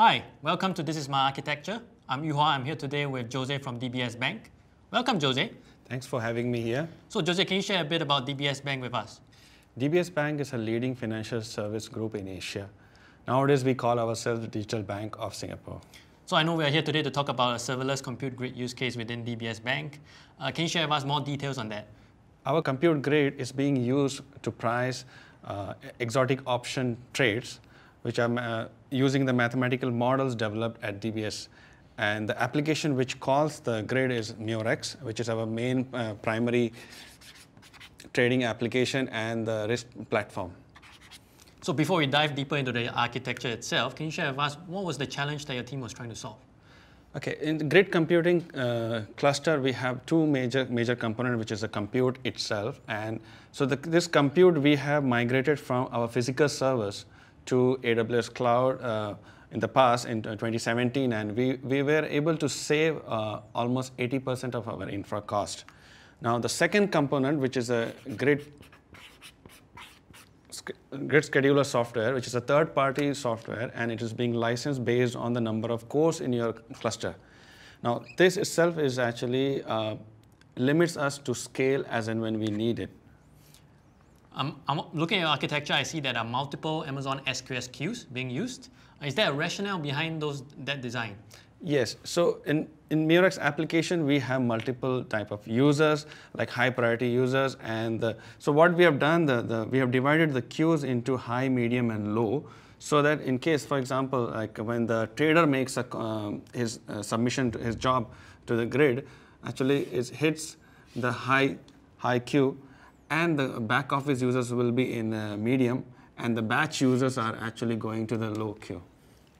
Hi, welcome to This Is My Architecture. I'm Yuhua. I'm here today with Jose from DBS Bank. Welcome, Jose. Thanks for having me here. So, Jose, can you share a bit about DBS Bank with us? DBS Bank is a leading financial service group in Asia. Nowadays, we call ourselves the Digital Bank of Singapore. So I know we are here today to talk about a serverless compute grid use case within DBS Bank. Uh, can you share with us more details on that? Our compute grid is being used to price uh, exotic option trades which are uh, using the mathematical models developed at DBS. And the application which calls the grid is Murex, which is our main uh, primary trading application and the risk platform. So before we dive deeper into the architecture itself, can you share with us what was the challenge that your team was trying to solve? Okay, in the grid computing uh, cluster, we have two major major component, which is the compute itself, and so the, this compute we have migrated from our physical servers to AWS Cloud uh, in the past in 2017, and we, we were able to save uh, almost 80% of our infra cost. Now, the second component, which is a grid, grid scheduler software, which is a third-party software, and it is being licensed based on the number of cores in your cluster. Now, this itself is actually uh, limits us to scale as and when we need it. I'm, I'm, looking at your architecture, I see that there are multiple Amazon SQS queues being used. Is there a rationale behind those that design? Yes. So in, in Murex application, we have multiple type of users, like high priority users. And the, so what we have done, the, the, we have divided the queues into high, medium, and low. So that in case, for example, like when the trader makes a, um, his uh, submission to his job to the grid, actually it hits the high, high queue and the back office users will be in uh, medium, and the batch users are actually going to the low queue.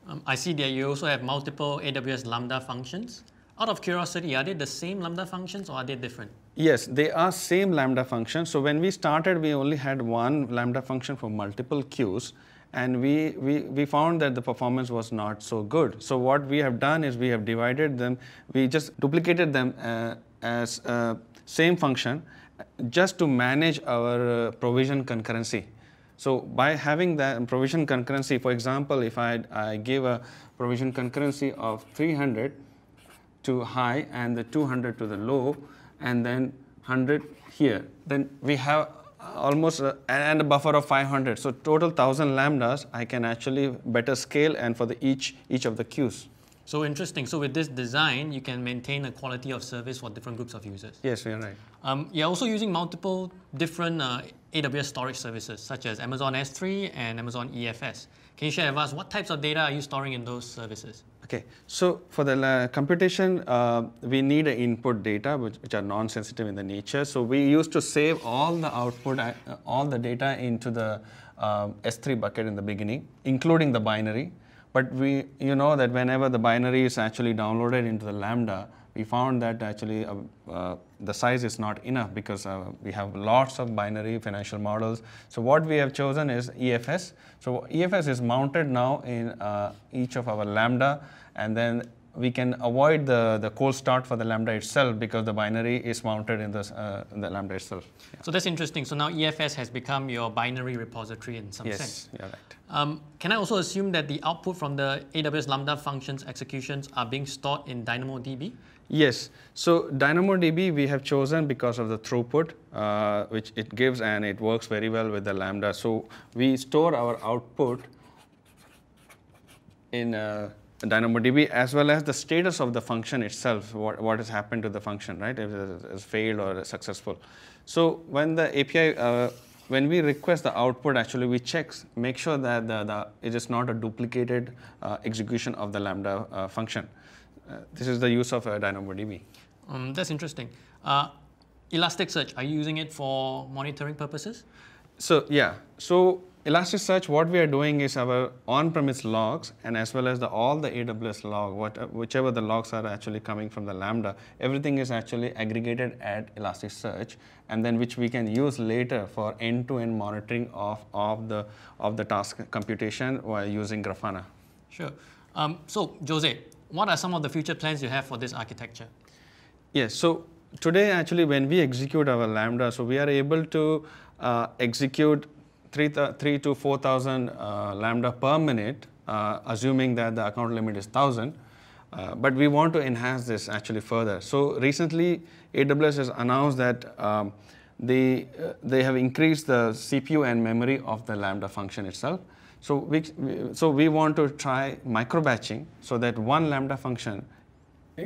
Um, I see that you also have multiple AWS Lambda functions. Out of curiosity, are they the same Lambda functions or are they different? Yes, they are same Lambda functions. So when we started, we only had one Lambda function for multiple queues. And we, we, we found that the performance was not so good. So what we have done is we have divided them. We just duplicated them uh, as uh, same function just to manage our uh, provision concurrency. So by having that provision concurrency, for example, if I, I give a provision concurrency of 300 to high and the 200 to the low and then 100 here, then we have almost uh, and a buffer of 500. So total 1000 lambdas I can actually better scale and for the each each of the queues. So interesting. So with this design, you can maintain a quality of service for different groups of users. Yes, you're right. Um, you're also using multiple different uh, AWS storage services, such as Amazon S3 and Amazon EFS. Can you share with us what types of data are you storing in those services? Okay, so for the uh, computation, uh, we need uh, input data which, which are non-sensitive in the nature. So we used to save all the output, uh, all the data into the um, S3 bucket in the beginning, including the binary. But we, you know that whenever the binary is actually downloaded into the Lambda, we found that actually uh, uh, the size is not enough because uh, we have lots of binary financial models. So what we have chosen is EFS. So EFS is mounted now in uh, each of our Lambda and then we can avoid the, the cold start for the Lambda itself because the binary is mounted in the, uh, in the Lambda itself. Yeah. So that's interesting. So now EFS has become your binary repository in some yes, sense. Yes, you're right. Um, can I also assume that the output from the AWS Lambda functions executions are being stored in DynamoDB? Yes. So DynamoDB we have chosen because of the throughput uh, which it gives and it works very well with the Lambda. So we store our output in a uh, DynamoDB as well as the status of the function itself, what, what has happened to the function, right, if it has failed or successful. So when the API, uh, when we request the output, actually we check, make sure that the, the, it is not a duplicated uh, execution of the Lambda uh, function. Uh, this is the use of uh, DynamoDB. Um, that's interesting. Uh, Elasticsearch, are you using it for monitoring purposes? So yeah, so Elasticsearch, what we are doing is our on-premise logs and as well as the, all the AWS log, what, whichever the logs are actually coming from the Lambda, everything is actually aggregated at Elasticsearch and then which we can use later for end-to-end monitoring of, of, the, of the task computation while using Grafana. Sure. Um, so, Jose, what are some of the future plans you have for this architecture? Yes, so today actually when we execute our Lambda, so we are able to uh, execute three, to 4,000 uh, lambda per minute, uh, assuming that the account limit is 1,000. Uh, but we want to enhance this actually further. So recently, AWS has announced that um, they, uh, they have increased the CPU and memory of the Lambda function itself. So we, so we want to try micro batching so that one Lambda function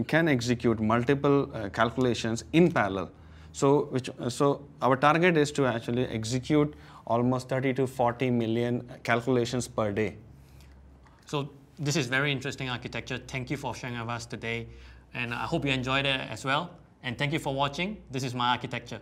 can execute multiple uh, calculations in parallel. So, which, so our target is to actually execute almost 30 to 40 million calculations per day. So this is very interesting architecture. Thank you for sharing with us today. And I hope you enjoyed it as well. And thank you for watching. This is my architecture.